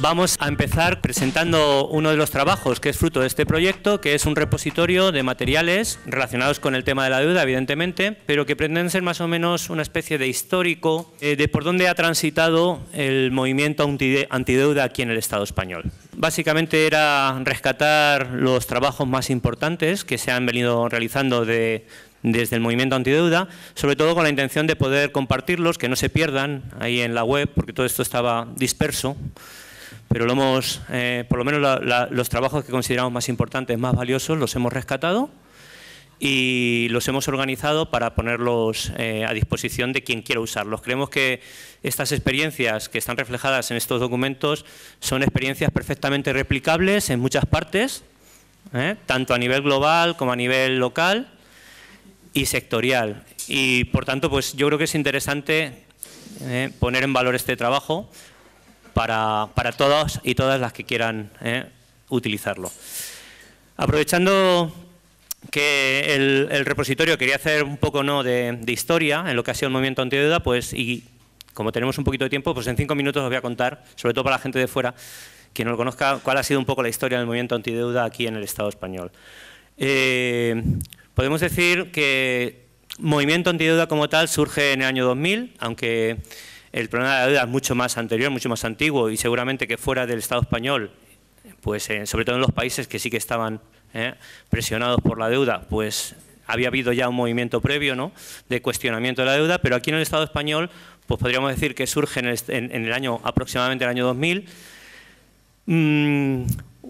Vamos a empezar presentando uno de los trabajos que es fruto de este proyecto, que es un repositorio de materiales relacionados con el tema de la deuda, evidentemente, pero que pretenden ser más o menos una especie de histórico eh, de por dónde ha transitado el movimiento antideuda aquí en el Estado español. Básicamente era rescatar los trabajos más importantes que se han venido realizando desde el movimiento antideuda, sobre todo con la intención de poder compartirlos, que no se pierdan ahí en la web, porque todo esto estaba disperso pero lo hemos, eh, por lo menos los trabajos que consideramos más importantes, más valiosos, los hemos rescatado y los hemos organizado para ponerlos eh, a disposición de quien quiera usarlos. Creemos que estas experiencias que están reflejadas en estos documentos son experiencias perfectamente replicables en muchas partes, eh, tanto a nivel global como a nivel local y sectorial. Y por tanto, pues yo creo que es interesante poner en valor este trabajo para, para todos y todas las que quieran eh, utilizarlo. Aprovechando que el, repositorio quería hacer un poco ¿no? de, historia en lo que ha sido el movimiento antideuda, pues, y como tenemos un poquito de tiempo, pues en cinco minutos os voy a contar, sobre todo para la gente de fuera, que no lo conozca, cuál ha sido un poco la historia del movimiento antideuda aquí en el Estado español. Eh, podemos decir que movimiento antideuda como tal surge en el año 2000, aunque el problema de la deuda es mucho más anterior, mucho más antiguo y seguramente que fuera del Estado español, pues eh, sobre todo en los países que sí que estaban eh, presionados por la deuda, pues había habido ya un movimiento previo ¿no? de cuestionamiento de la deuda, pero aquí en el Estado español, pues podríamos decir que surge en el, en, el año aproximadamente el año 2000,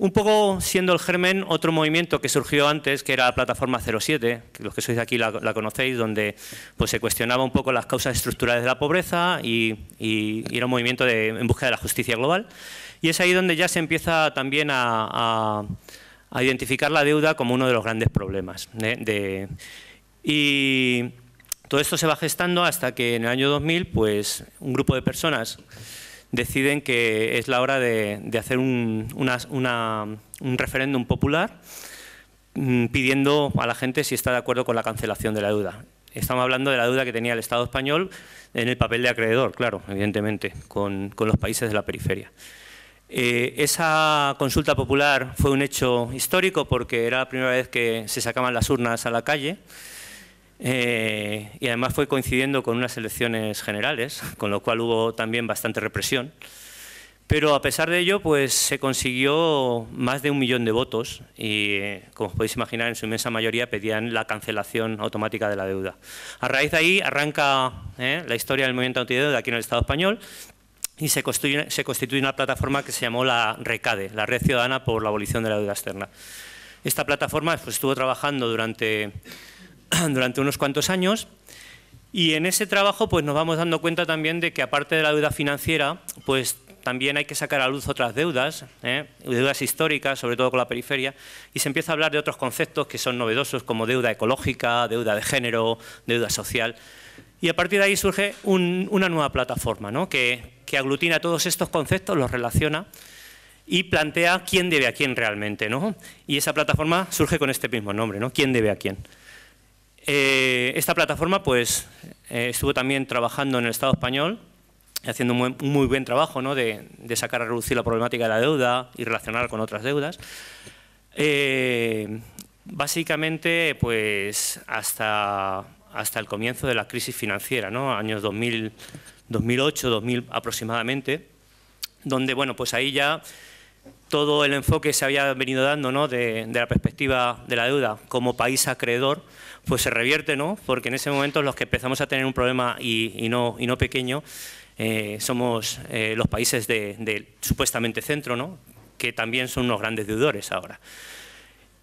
un poco siendo el germen otro movimiento que surgió antes, que era la plataforma 07, que los que sois de aquí la, conocéis, donde pues, se cuestionaba un poco las causas estructurales de la pobreza y, era un movimiento en busca de la justicia global. Y es ahí donde ya se empieza también a, identificar la deuda como uno de los grandes problemas. ¿eh? y todo esto se va gestando hasta que en el año 2000 pues, un grupo de personas deciden que es la hora de, hacer un, referéndum popular mm, pidiendo a la gente si está de acuerdo con la cancelación de la deuda. Estamos hablando de la deuda que tenía el Estado español en el papel de acreedor, claro, evidentemente, con, los países de la periferia. Eh, esa consulta popular fue un hecho histórico porque era la primera vez que se sacaban las urnas a la calle eh, y además fue coincidiendo con unas elecciones generales, con lo cual hubo también bastante represión. Pero a pesar de ello, pues se consiguió más de un millón de votos y, como os podéis imaginar, en su inmensa mayoría pedían la cancelación automática de la deuda. A raíz de ahí arranca eh, la historia del movimiento antideuda aquí en el Estado español y se constituye, se constituye una plataforma que se llamó la RECADE, la Red Ciudadana por la Abolición de la Deuda Externa. Esta plataforma pues, estuvo trabajando durante durante unos cuantos años. Y en ese trabajo pues, nos vamos dando cuenta también de que aparte de la deuda financiera, pues también hay que sacar a luz otras deudas, ¿eh? deudas históricas, sobre todo con la periferia, y se empieza a hablar de otros conceptos que son novedosos como deuda ecológica, deuda de género, deuda social. Y a partir de ahí surge una nueva plataforma que, que, aglutina todos estos conceptos, los relaciona y plantea quién debe a quién realmente. ¿no? Y esa plataforma surge con este mismo nombre, ¿no? ¿Quién debe a quién? Eh, esta plataforma pues, eh, estuvo también trabajando en el Estado español, haciendo un muy, buen trabajo de, sacar a reducir la problemática de la deuda y relacionarla con otras deudas. Eh, básicamente, pues hasta, hasta el comienzo de la crisis financiera, ¿no? años 2000, 2008, 2000 aproximadamente, donde bueno, pues ahí ya todo el enfoque se había venido dando ¿no? de, la perspectiva de la deuda como país acreedor, pues se revierte, ¿no? porque en ese momento los que empezamos a tener un problema y, y, no, pequeño eh, somos eh, los países de, supuestamente centro, ¿no? que también son unos grandes deudores ahora.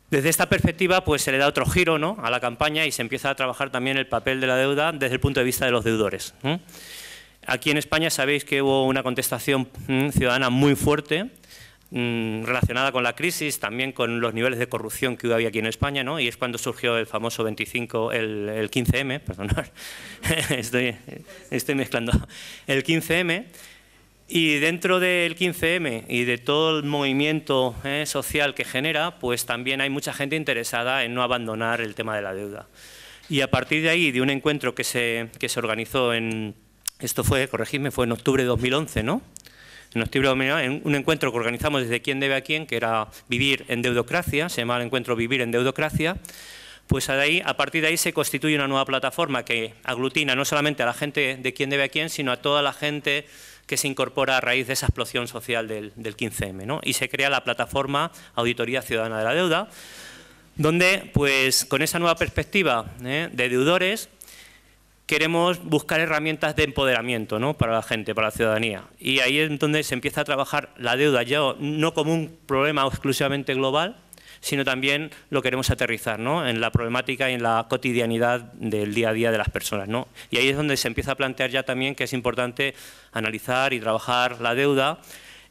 Desde esta perspectiva pues, se le da otro giro ¿no? a la campaña y se empieza a trabajar también el papel de la deuda desde el punto de vista de los deudores. Aquí en España sabéis que hubo una contestación mm, ciudadana muy fuerte Mm, relacionada con la crisis, también con los niveles de corrupción que había aquí en España, ¿no? y es cuando surgió el famoso 25, el, 15M, perdonad, estoy, mezclando, el 15M, y dentro del 15M y de todo el movimiento eh, social que genera, pues también hay mucha gente interesada en no abandonar el tema de la deuda. Y a partir de ahí, de un encuentro que se, que se organizó en, esto fue, corregidme, fue en octubre de 2011, ¿no? en octubre en un encuentro que organizamos desde Quién debe a quién, que era Vivir en Deudocracia, se llamaba el encuentro Vivir en Deudocracia, pues a, partir de ahí se constituye una nueva plataforma que aglutina no solamente a la gente de Quién debe a quién, sino a toda la gente que se incorpora a raíz de esa explosión social del, 15M. ¿no? Y se crea la plataforma Auditoría Ciudadana de la Deuda, donde pues con esa nueva perspectiva ¿eh? de deudores queremos buscar herramientas de empoderamiento para la gente, para la ciudadanía. Y ahí es donde se empieza a trabajar la deuda, ya no como un problema exclusivamente global, sino también lo queremos aterrizar en la problemática y en la cotidianidad del día a día de las personas. Y ahí es donde se empieza a plantear ya también que es importante analizar y trabajar la deuda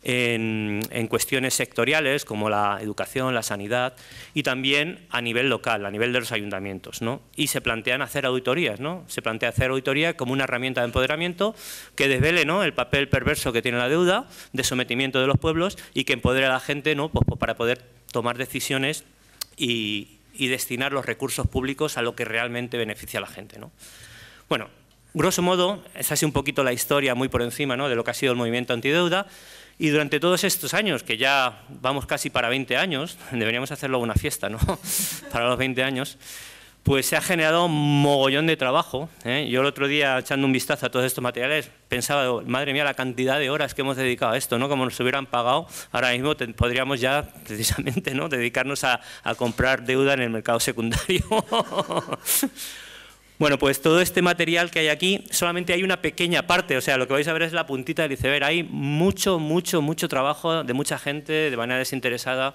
en, cuestiones sectoriales como la educación, la sanidad y también a nivel local, a nivel de los ayuntamientos. Y se plantean hacer auditorías, ¿no? se plantea hacer auditoría como una herramienta de empoderamiento que desvele el papel perverso que tiene la deuda, de sometimiento de los pueblos y que empodere a la gente pues, pues, para poder tomar decisiones y, destinar los recursos públicos a lo que realmente beneficia a la gente. Bueno, grosso modo, esa es un poquito la historia muy por encima de lo que ha sido el movimiento antideuda. Y durante todos estos años, que ya vamos casi para 20 años, deberíamos hacerlo una fiesta, ¿no? para los 20 años, pues se ha generado un mogollón de trabajo. ¿eh? Yo el otro día, echando un vistazo a todos estos materiales, pensaba, madre mía, la cantidad de horas que hemos dedicado a esto, ¿no? Como nos hubieran pagado, ahora mismo podríamos ya, precisamente, ¿no? Dedicarnos a, a comprar deuda en el mercado secundario. Bueno, pues todo este material que hay aquí, solamente hay una pequeña parte, o sea, lo que vais a ver es la puntita del iceberg. Hay mucho, mucho, mucho trabajo de mucha gente de manera desinteresada.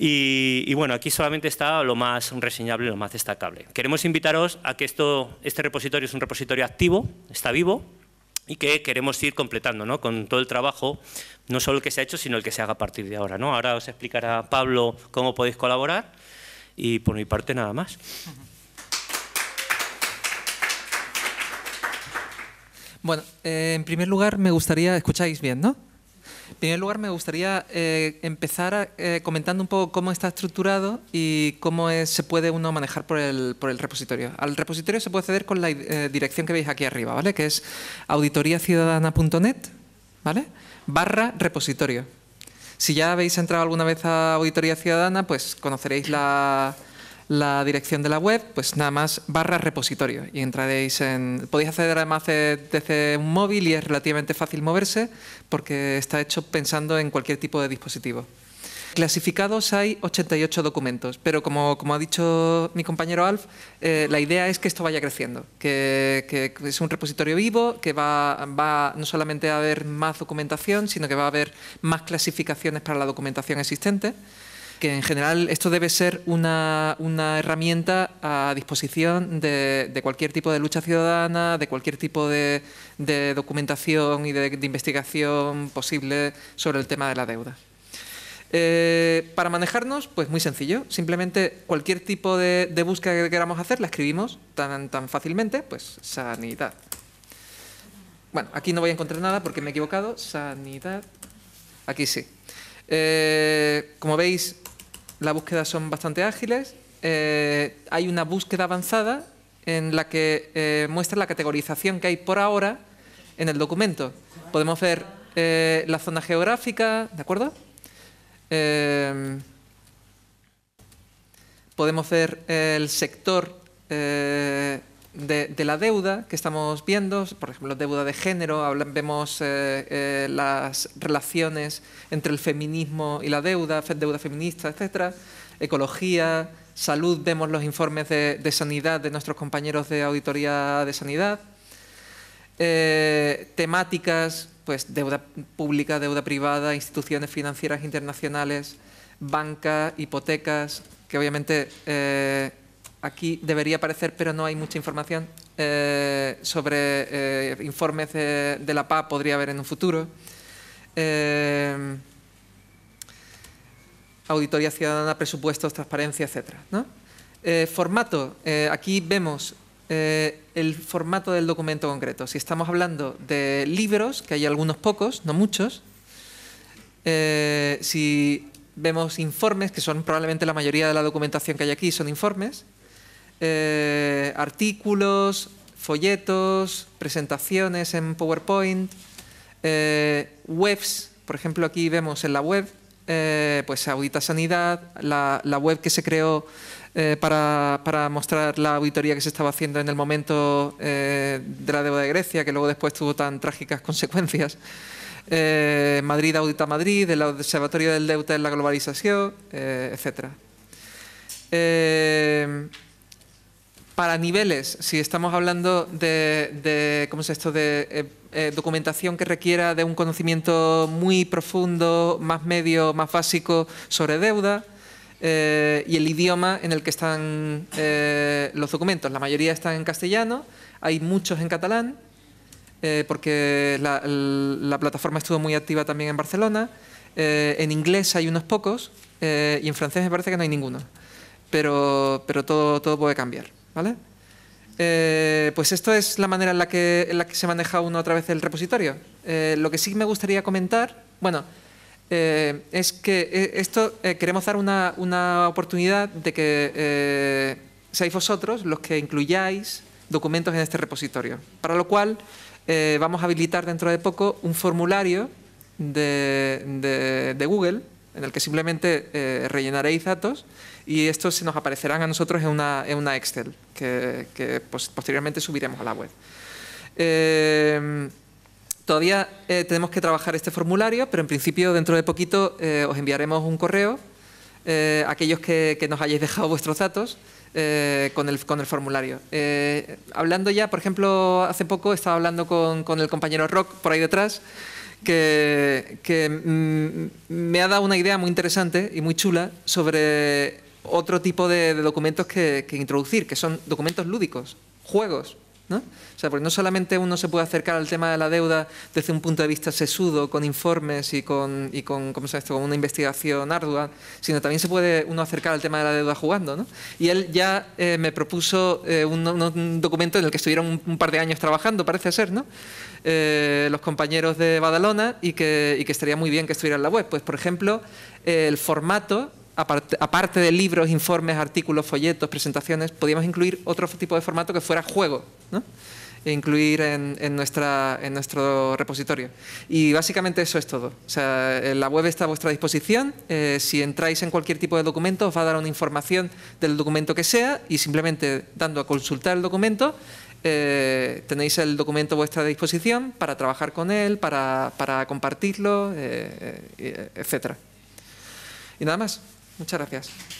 Y, bueno, aquí solamente está lo más reseñable, lo más destacable. Queremos invitaros a que esto, este repositorio es un repositorio activo, está vivo, y que queremos ir completando ¿no? con todo el trabajo, no solo el que se ha hecho, sino el que se haga a partir de ahora. ¿no? Ahora os explicará Pablo cómo podéis colaborar y por mi parte nada más. Bueno, eh, en primer lugar me gustaría, escucháis bien, ¿no? En primer lugar me gustaría eh, empezar eh, comentando un poco cómo está estructurado y cómo se puede uno manejar por el, por el, repositorio. Al repositorio se puede acceder con la dirección que veis aquí arriba, ¿vale? Que es auditoriaciudadana.net, ¿vale? Barra repositorio. Si ya habéis entrado alguna vez a Auditoría Ciudadana, pues conoceréis la la dirección de la web, pues nada más barra repositorio y entraréis en... Podéis acceder además desde un móvil y es relativamente fácil moverse porque está hecho pensando en cualquier tipo de dispositivo. Clasificados hay 88 documentos, pero como, ha dicho mi compañero Alf, eh, la idea es que esto vaya creciendo, que, es un repositorio vivo, que va, va, no solamente a haber más documentación, sino que va a haber más clasificaciones para la documentación existente que en general esto debe ser una, herramienta a disposición de, cualquier tipo de lucha ciudadana, de cualquier tipo de, documentación y de, investigación posible sobre el tema de la deuda. Eh, para manejarnos, pues muy sencillo, simplemente cualquier tipo de, búsqueda que queramos hacer la escribimos tan, tan fácilmente, pues sanidad. Bueno, aquí no voy a encontrar nada porque me he equivocado, sanidad, aquí sí. Eh, como veis, las búsquedas son bastante ágiles. Eh, hay una búsqueda avanzada en la que eh, muestra la categorización que hay por ahora en el documento. Podemos ver eh, la zona geográfica, ¿de acuerdo? podemos ver el sector de, la deuda que estamos viendo, por ejemplo, deuda de género, vemos eh, eh, las relaciones entre el feminismo y la deuda, deuda feminista, etcétera, ecología, salud, vemos los informes de, sanidad de nuestros compañeros de auditoría de sanidad, eh, temáticas, pues deuda pública, deuda privada, instituciones financieras internacionales, banca, hipotecas, que obviamente aquí debería aparecer, pero no hay mucha información eh, sobre eh, informes de, la PA, podría haber en un futuro. Eh, auditoría ciudadana, presupuestos, transparencia, etc. formato, aquí vemos el formato del documento concreto. Si estamos hablando de libros, que hay algunos pocos, no muchos, si vemos informes, que son probablemente la mayoría de la documentación que hay aquí, son informes. Eh, artículos, folletos, presentaciones en PowerPoint, eh, webs, por ejemplo aquí vemos en la web, eh, pues Audita Sanidad, la, web que se creó para, mostrar la auditoría que se estaba haciendo en el momento de la deuda de Grecia, que luego después tuvo tan trágicas consecuencias. Madrid Audita Madrid, el Observatorio del deuda en la globalización, etc para niveles, si estamos hablando de, ¿cómo esto? de eh, eh, documentación que requiera de un conocimiento muy profundo, más medio, más básico sobre deuda eh, y el idioma en el que están los documentos. La mayoría están en castellano, hay muchos en catalán, porque la, plataforma estuvo muy activa también en Barcelona. en inglés hay unos pocos y en francés me parece que no hay ninguno, pero, todo puede cambiar. Eh, pues esto es la manera en la, que, la que se maneja uno otra vez el repositorio. Eh, lo que sí me gustaría comentar, bueno, eh, es que esto queremos dar una, oportunidad de que seáis vosotros los que incluyáis documentos en este repositorio, para lo cual vamos a habilitar dentro de poco un formulario de, de Google en el que simplemente rellenaréis datos y estos se nos aparecerán a nosotros en una, Excel que, pues, posteriormente subiremos a la web. Eh, todavía eh, tenemos que trabajar este formulario, pero en principio dentro de poquito eh, os enviaremos un correo, aquellos que, nos hayáis dejado vuestros datos, con el, con, el, formulario. hablando ya, por ejemplo, hace poco estaba hablando con, el compañero Rock por ahí detrás, que, mm, me ha dado una idea muy interesante y muy chula sobre otro tipo de, documentos que, introducir, que son documentos lúdicos, juegos. ¿no? O sea, porque no solamente uno se puede acercar al tema de la deuda desde un punto de vista sesudo, con informes y con, y con, ¿cómo se esto? una investigación ardua, sino también se puede uno acercar al tema de la deuda jugando. ¿no? Y él ya eh, me propuso eh, un, documento en el que estuvieron un, par de años trabajando, parece ser, ¿no? Eh, los compañeros de Badalona y que, y que estaría muy bien que estuviera en la web. Pues, por ejemplo, el formato aparte, de libros, informes, artículos, folletos, presentaciones, podíamos incluir otro tipo de formato que fuera juego. ¿no? E incluir en, nuestra, en nuestro repositorio. Y básicamente eso es todo. O sea, eh, la web está a vuestra disposición. Eh, si entráis en cualquier tipo de documento, os va a dar una información del documento que sea y simplemente dando a consultar el documento, eh, tenéis el documento a vuestra disposición para trabajar con él, para, compartirlo, etcétera. Y nada más. Muchas gracias.